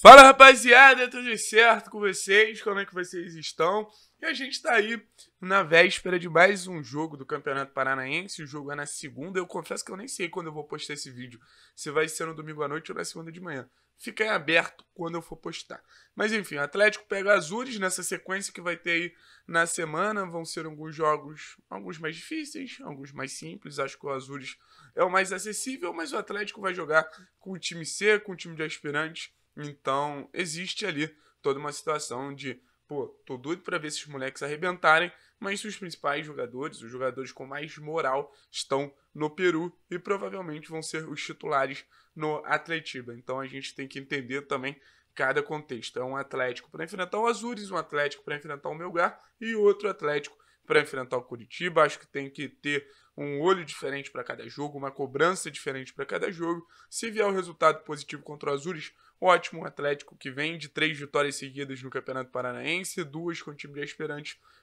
Fala rapaziada, tudo certo com vocês? Como é que vocês estão? E a gente tá aí na véspera de mais um jogo do Campeonato Paranaense. O jogo é na segunda. Eu confesso que eu nem sei quando eu vou postar esse vídeo. Se vai ser no domingo à noite ou na segunda de manhã. Fica em aberto quando eu for postar. Mas enfim, o Atlético pega Azures nessa sequência que vai ter aí na semana. Vão ser alguns jogos, alguns mais difíceis, alguns mais simples. Acho que o Azures é o mais acessível, mas o Atlético vai jogar com o time C, com o time de aspirantes então, existe ali toda uma situação de, pô, tô doido para ver esses moleques arrebentarem, mas os principais jogadores, os jogadores com mais moral, estão no Peru e provavelmente vão ser os titulares no Atletiba. Então a gente tem que entender também cada contexto. É um Atlético para enfrentar o Azures, um Atlético para enfrentar o Melgar e outro Atlético para enfrentar o Curitiba. Acho que tem que ter um olho diferente para cada jogo, uma cobrança diferente para cada jogo. Se vier o resultado positivo contra o Azures, ótimo, Atlético que vem de três vitórias seguidas no Campeonato Paranaense, duas com o time de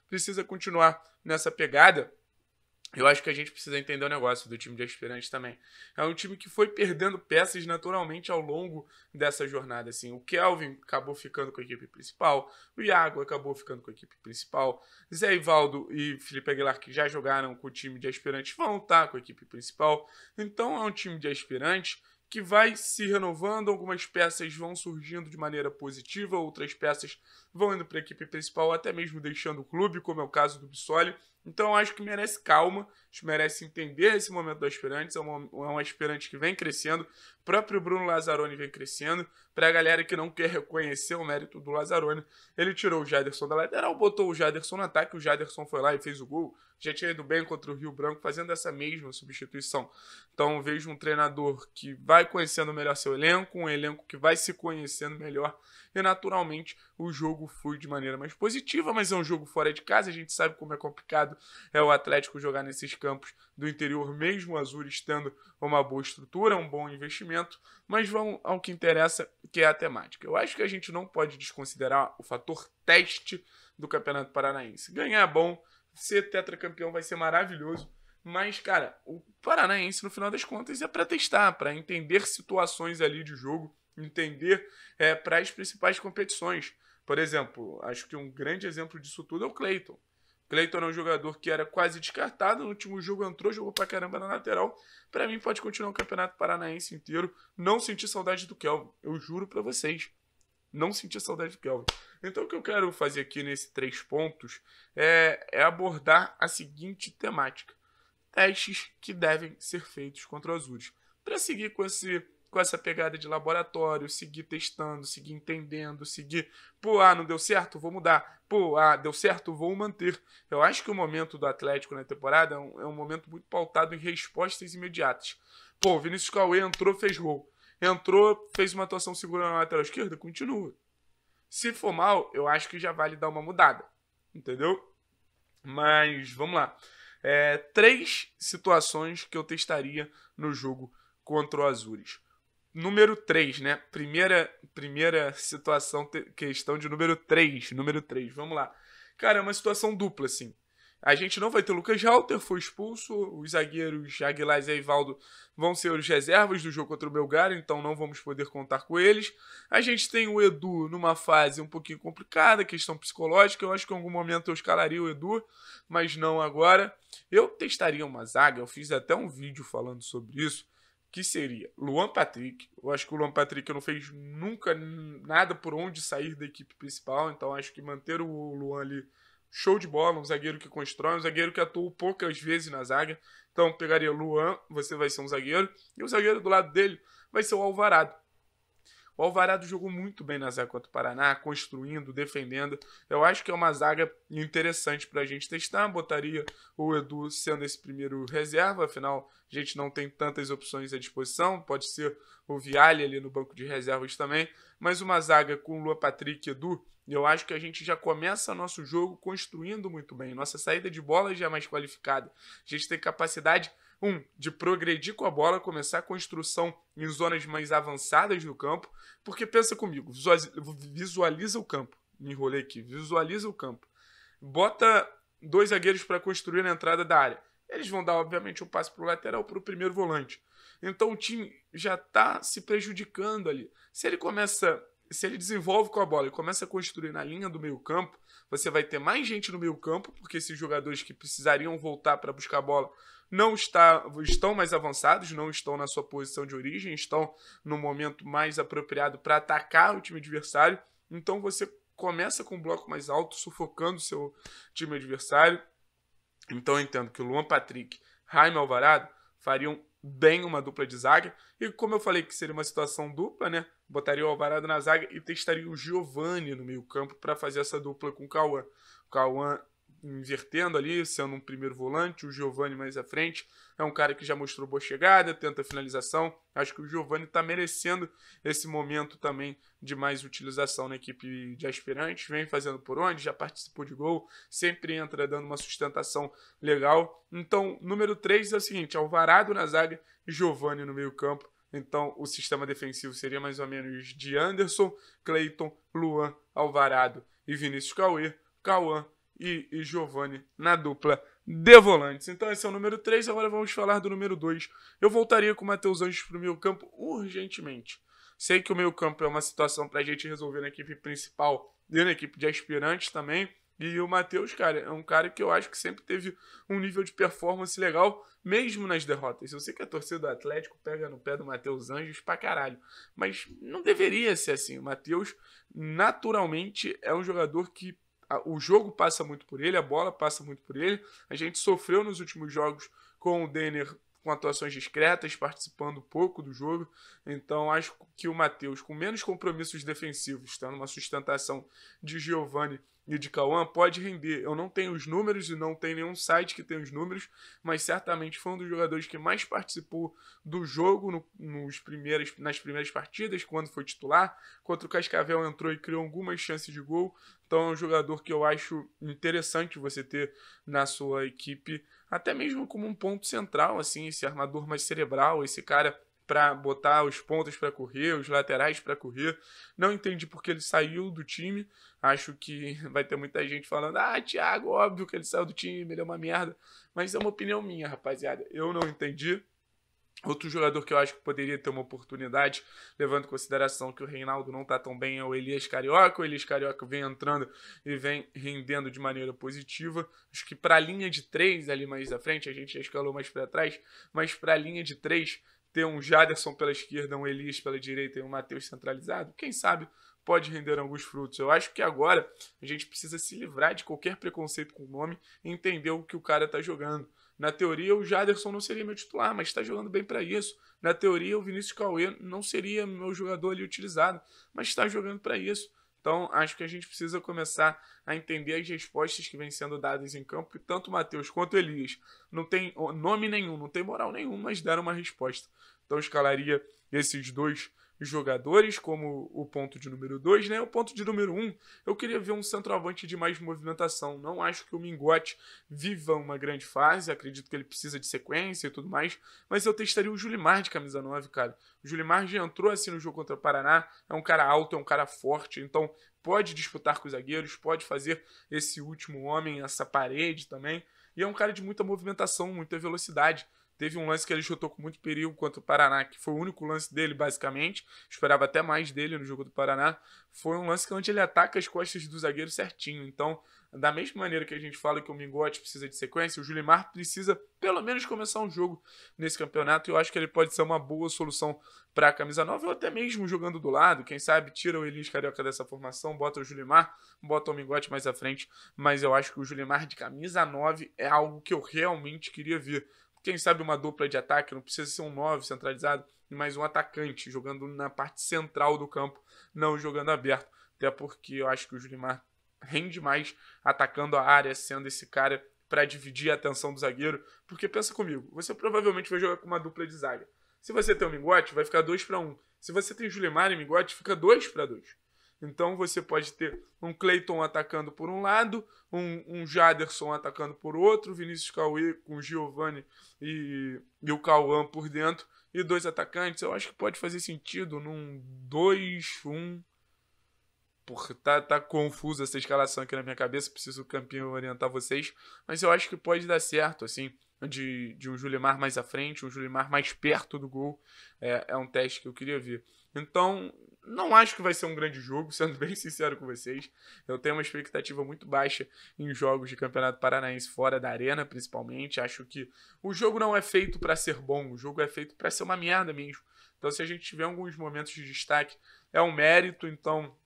precisa continuar nessa pegada eu acho que a gente precisa entender o negócio do time de aspirantes também. É um time que foi perdendo peças naturalmente ao longo dessa jornada. Assim, o Kelvin acabou ficando com a equipe principal, o Iago acabou ficando com a equipe principal, Zé Ivaldo e Felipe Aguilar, que já jogaram com o time de aspirantes, vão estar com a equipe principal. Então é um time de aspirantes que vai se renovando, algumas peças vão surgindo de maneira positiva, outras peças vão indo para a equipe principal, até mesmo deixando o clube, como é o caso do Bissoli. Então acho que merece calma, merece entender esse momento da Aspirantes. É, é uma, é uma aspirante que vem crescendo, o próprio Bruno Lazzaroni vem crescendo. Para a galera que não quer reconhecer o mérito do Lazzaroni, ele tirou o Jaderson da lateral, botou o Jaderson no ataque, o Jaderson foi lá e fez o gol. Já tinha ido bem contra o Rio Branco, fazendo essa mesma substituição. Então vejo um treinador que vai conhecendo melhor seu elenco, um elenco que vai se conhecendo melhor e naturalmente o jogo foi de maneira mais positiva, mas é um jogo fora de casa, a gente sabe como é complicado é o Atlético jogar nesses campos do interior, mesmo o Azul estando uma boa estrutura, um bom investimento, mas vamos ao que interessa, que é a temática. Eu acho que a gente não pode desconsiderar o fator teste do Campeonato Paranaense. Ganhar é bom, ser tetracampeão vai ser maravilhoso, mas, cara, o Paranaense, no final das contas, é para testar, para entender situações ali de jogo, entender é, para as principais competições. Por exemplo, acho que um grande exemplo disso tudo é o Cleiton. Cleiton é um jogador que era quase descartado, no último jogo entrou, jogou pra caramba na lateral. Para mim, pode continuar o Campeonato Paranaense inteiro. Não senti saudade do Kelvin, eu juro para vocês. Não senti saudade do Kelvin. Então, o que eu quero fazer aqui nesses três pontos é, é abordar a seguinte temática: testes que devem ser feitos contra os Azuis. Para seguir com esse com essa pegada de laboratório, seguir testando, seguir entendendo, seguir. Pô, ah, não deu certo, vou mudar. Pô, ah, deu certo, vou manter. Eu acho que o momento do Atlético na temporada é um, é um momento muito pautado em respostas imediatas. Pô, Vinícius Cauê entrou, fez gol. Entrou, fez uma atuação segura na lateral esquerda, continua. Se for mal, eu acho que já vale dar uma mudada. Entendeu? Mas vamos lá. É, três situações que eu testaria no jogo contra o Azures número 3, né? Primeira, primeira situação, questão de número 3. Número 3, vamos lá. Cara, é uma situação dupla, assim. A gente não vai ter Lucas Halter, foi expulso. Os zagueiros Aguilar e Eivaldo vão ser os reservas do jogo contra o Belgar, então não vamos poder contar com eles. A gente tem o Edu numa fase um pouquinho complicada, questão psicológica. Eu acho que em algum momento eu escalaria o Edu, mas não agora. Eu testaria uma zaga, eu fiz até um vídeo falando sobre isso que seria Luan Patrick. Eu acho que o Luan Patrick não fez nunca nada por onde sair da equipe principal, então acho que manter o Luan ali show de bola, um zagueiro que constrói, um zagueiro que atuou poucas vezes na zaga. Então pegaria Luan, você vai ser um zagueiro, e o zagueiro do lado dele vai ser o Alvarado. O Alvarado jogou muito bem na zaga contra o Paraná, construindo, defendendo. Eu acho que é uma zaga interessante para a gente testar. Botaria o Edu sendo esse primeiro reserva, afinal a gente não tem tantas opções à disposição. Pode ser o Vialli ali no banco de reservas também. Mas uma zaga com Lua Patrick e Edu, eu acho que a gente já começa nosso jogo construindo muito bem. Nossa saída de bola já é mais qualificada. A gente tem capacidade um, de progredir com a bola, começar a construção em zonas mais avançadas do campo, porque pensa comigo, visualiza o campo, me enrolei aqui, visualiza o campo, bota dois zagueiros para construir na entrada da área. Eles vão dar, obviamente, um passe para o lateral, para o primeiro volante. Então o time já está se prejudicando ali. Se ele começa, se ele desenvolve com a bola e começa a construir na linha do meio campo, você vai ter mais gente no meio campo, porque esses jogadores que precisariam voltar para buscar a bola não está, estão mais avançados, não estão na sua posição de origem, estão no momento mais apropriado para atacar o time adversário. Então você começa com um bloco mais alto, sufocando o seu time adversário. Então eu entendo que o Luan Patrick, Jaime Alvarado fariam bem uma dupla de zaga. E como eu falei que seria uma situação dupla, né? Botaria o Alvarado na zaga e testaria o Giovani no meio-campo para fazer essa dupla com o Cauã. O Cauã invertendo ali, sendo um primeiro volante, o Giovani mais à frente. É um cara que já mostrou boa chegada, tenta finalização. Acho que o Giovani está merecendo esse momento também de mais utilização na equipe de aspirantes. Vem fazendo por onde, já participou de gol, sempre entra dando uma sustentação legal. Então, número 3 é o seguinte: Alvarado na zaga e Giovani no meio-campo. Então, o sistema defensivo seria mais ou menos de Anderson, Clayton, Luan, Alvarado e Vinícius Cauê. Cauã, e, e na dupla de volantes. Então esse é o número 3, agora vamos falar do número 2. Eu voltaria com o Matheus Anjos para o meio campo urgentemente. Sei que o meio campo é uma situação para a gente resolver na equipe principal e na equipe de aspirantes também. E o Matheus, cara, é um cara que eu acho que sempre teve um nível de performance legal, mesmo nas derrotas. Eu sei que a torcida do Atlético pega no pé do Matheus Anjos pra caralho, mas não deveria ser assim. O Matheus, naturalmente, é um jogador que o jogo passa muito por ele, a bola passa muito por ele. A gente sofreu nos últimos jogos com o Denner com atuações discretas, participando pouco do jogo. Então acho que o Matheus, com menos compromissos defensivos, tendo uma sustentação de Giovanni e de Cauã, pode render. Eu não tenho os números e não tem nenhum site que tenha os números, mas certamente foi um dos jogadores que mais participou do jogo no, nos primeiras, nas primeiras partidas, quando foi titular. Contra o Cascavel entrou e criou algumas chances de gol. Então é um jogador que eu acho interessante você ter na sua equipe, até mesmo como um ponto central, assim, esse armador mais cerebral, esse cara para botar os pontos para correr, os laterais para correr. Não entendi porque ele saiu do time. Acho que vai ter muita gente falando: "Ah, Thiago, óbvio que ele saiu do time, ele é uma merda". Mas é uma opinião minha, rapaziada. Eu não entendi. Outro jogador que eu acho que poderia ter uma oportunidade, levando em consideração que o Reinaldo não está tão bem, é o Elias Carioca. O Elias Carioca vem entrando e vem rendendo de maneira positiva. Acho que para a linha de três ali mais à frente, a gente já escalou mais para trás, mas para a linha de três ter um Jaderson pela esquerda, um Elias pela direita e um Matheus centralizado, quem sabe pode render alguns frutos. Eu acho que agora a gente precisa se livrar de qualquer preconceito com o nome e entender o que o cara tá jogando. Na teoria, o Jaderson não seria meu titular, mas está jogando bem para isso. Na teoria, o Vinícius Cauê não seria meu jogador ali utilizado, mas está jogando para isso. Então, acho que a gente precisa começar a entender as respostas que vêm sendo dadas em campo, e tanto o Matheus quanto o Elias não tem nome nenhum, não tem moral nenhum, mas deram uma resposta. Então, escalaria esses dois jogadores, como o ponto de número 2, né? O ponto de número 1, um, eu queria ver um centroavante de mais movimentação. Não acho que o Mingote viva uma grande fase, acredito que ele precisa de sequência e tudo mais, mas eu testaria o Julimar de camisa 9, cara. O Julimar já entrou assim no jogo contra o Paraná, é um cara alto, é um cara forte, então pode disputar com os zagueiros, pode fazer esse último homem, essa parede também. E é um cara de muita movimentação, muita velocidade. Teve um lance que ele chutou com muito perigo contra o Paraná, que foi o único lance dele, basicamente. Esperava até mais dele no jogo do Paraná. Foi um lance que é onde ele ataca as costas do zagueiro certinho. Então, da mesma maneira que a gente fala que o Mingote precisa de sequência, o Julimar precisa pelo menos começar um jogo nesse campeonato. E eu acho que ele pode ser uma boa solução para a camisa nova, ou até mesmo jogando do lado. Quem sabe tira o Elis Carioca dessa formação, bota o Julimar, bota o Mingote mais à frente. Mas eu acho que o Julimar de camisa 9 é algo que eu realmente queria ver quem sabe uma dupla de ataque, não precisa ser um 9 centralizado, e mais um atacante jogando na parte central do campo, não jogando aberto. Até porque eu acho que o Julimar rende mais atacando a área, sendo esse cara para dividir a atenção do zagueiro. Porque pensa comigo, você provavelmente vai jogar com uma dupla de zaga. Se você tem o um Mingote, vai ficar 2 para 1. Um. Se você tem Julimar e Mingote, fica 2 para 2. Então você pode ter um Clayton atacando por um lado, um, um Jaderson atacando por outro, Vinícius Cauê com Giovanni e, e o Cauã por dentro, e dois atacantes. Eu acho que pode fazer sentido num 2-1. Um, porque tá, tá confusa essa escalação aqui na minha cabeça, preciso o campinho orientar vocês, mas eu acho que pode dar certo, assim de, de um Julimar mais à frente, um Julimar mais perto do gol. É, é um teste que eu queria ver. Então, não acho que vai ser um grande jogo, sendo bem sincero com vocês. Eu tenho uma expectativa muito baixa em jogos de Campeonato Paranaense fora da arena, principalmente. Acho que o jogo não é feito para ser bom, o jogo é feito para ser uma merda mesmo. Então, se a gente tiver alguns momentos de destaque, é um mérito. Então,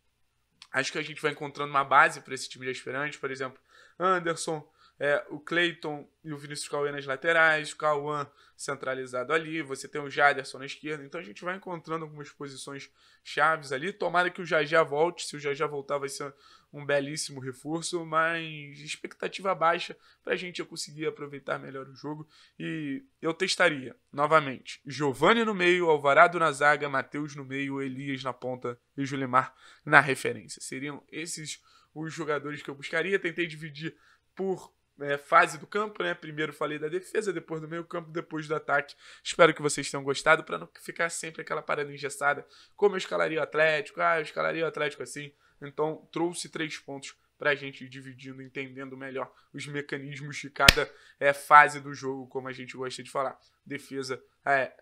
acho que a gente vai encontrando uma base para esse time de aspirantes, por exemplo, Anderson, é, o Cleiton e o Vinícius Cauê nas laterais, o Cauã centralizado ali, você tem o Jaderson na esquerda, então a gente vai encontrando algumas posições chaves ali, tomara que o Jajá volte, se o Jajá voltar vai ser um belíssimo reforço, mas expectativa baixa para a gente conseguir aproveitar melhor o jogo e eu testaria, novamente, Giovani no meio, Alvarado na zaga, Matheus no meio, Elias na ponta e Julimar na referência, seriam esses os jogadores que eu buscaria, tentei dividir por é, fase do campo, né? Primeiro falei da defesa, depois do meio campo, depois do ataque. Espero que vocês tenham gostado, para não ficar sempre aquela parada engessada, como eu escalaria o Atlético, ah, eu escalaria o Atlético assim. Então, trouxe três pontos para a gente ir dividindo, entendendo melhor os mecanismos de cada é, fase do jogo, como a gente gosta de falar. Defesa é,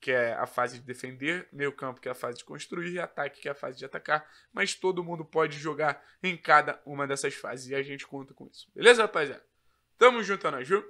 que é a fase de defender, meio campo que é a fase de construir, ataque que é a fase de atacar, mas todo mundo pode jogar em cada uma dessas fases e a gente conta com isso. Beleza, rapaziada? Tamo junto, Anaju.